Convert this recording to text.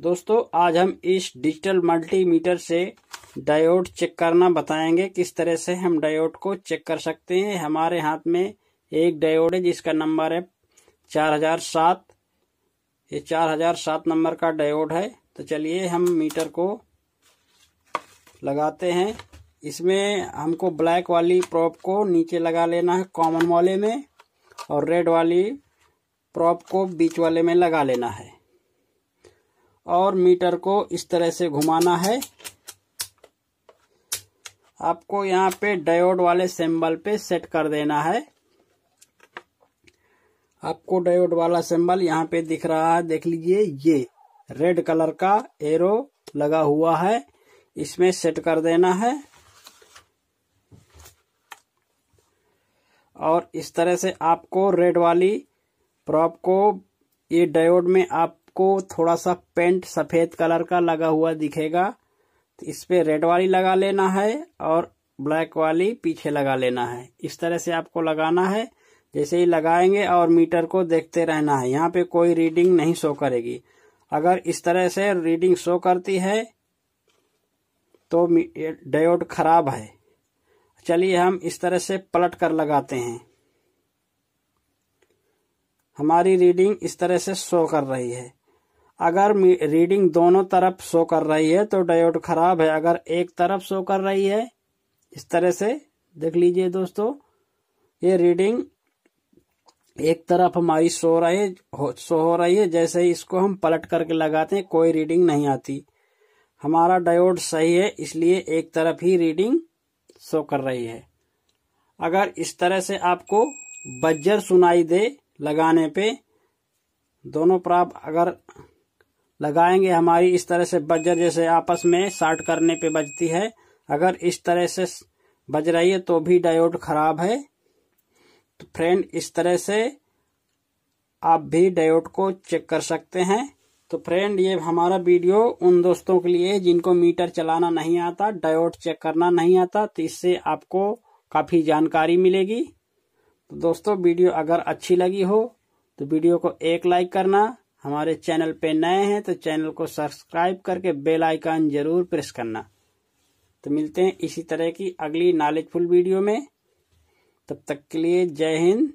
दोस्तों आज हम इस डिजिटल मल्टीमीटर से डायोड चेक करना बताएंगे किस तरह से हम डायोड को चेक कर सकते हैं हमारे हाथ में एक डायोड है जिसका नंबर है चार हजार सात ये चार हजार सात नंबर का डायोड है तो चलिए हम मीटर को लगाते हैं इसमें हमको ब्लैक वाली प्रॉप को नीचे लगा लेना है कॉमन वाले में और रेड वाली प्रॉप को बीच वाले में लगा लेना है और मीटर को इस तरह से घुमाना है आपको यहाँ पे डायोड वाले सिंबल पे सेट कर देना है आपको डायोड वाला सिंबल यहाँ पे दिख रहा है देख लीजिए ये रेड कलर का एरो लगा हुआ है इसमें सेट कर देना है और इस तरह से आपको रेड वाली प्रॉप को ये डायोड में आप आपको थोड़ा सा पेंट सफेद कलर का लगा हुआ दिखेगा तो इस पे रेड वाली लगा लेना है और ब्लैक वाली पीछे लगा लेना है इस तरह से आपको लगाना है जैसे ही लगाएंगे और मीटर को देखते रहना है यहाँ पे कोई रीडिंग नहीं शो करेगी अगर इस तरह से रीडिंग शो करती है तो डायोड खराब है चलिए हम इस तरह से पलट कर लगाते हैं हमारी रीडिंग इस तरह से शो कर रही है अगर रीडिंग दोनों तरफ शो कर रही है तो डायोड खराब है अगर एक तरफ शो कर रही है इस तरह से देख लीजिए दोस्तों ये रीडिंग एक तरफ हमारी शो रही है शो हो रही है जैसे ही इसको हम पलट करके लगाते हैं कोई रीडिंग नहीं आती हमारा डायोड सही है इसलिए एक तरफ ही रीडिंग शो कर रही है अगर इस तरह से आपको बजर सुनाई दे लगाने पे दोनों प्राप अगर लगाएंगे हमारी इस तरह से बजर जैसे आपस में शार्ट करने पे बजती है अगर इस तरह से बज रही है तो भी डायोड खराब है तो फ्रेंड इस तरह से आप भी डायोड को चेक कर सकते हैं तो फ्रेंड ये हमारा वीडियो उन दोस्तों के लिए जिनको मीटर चलाना नहीं आता डायोड चेक करना नहीं आता तो इससे आपको काफ़ी जानकारी मिलेगी तो दोस्तों वीडियो अगर अच्छी लगी हो तो वीडियो को एक लाइक करना हमारे चैनल पे नए हैं तो चैनल को सब्सक्राइब करके बेल आइकन जरूर प्रेस करना तो मिलते हैं इसी तरह की अगली नॉलेजफुल वीडियो में तब तक के लिए जय हिंद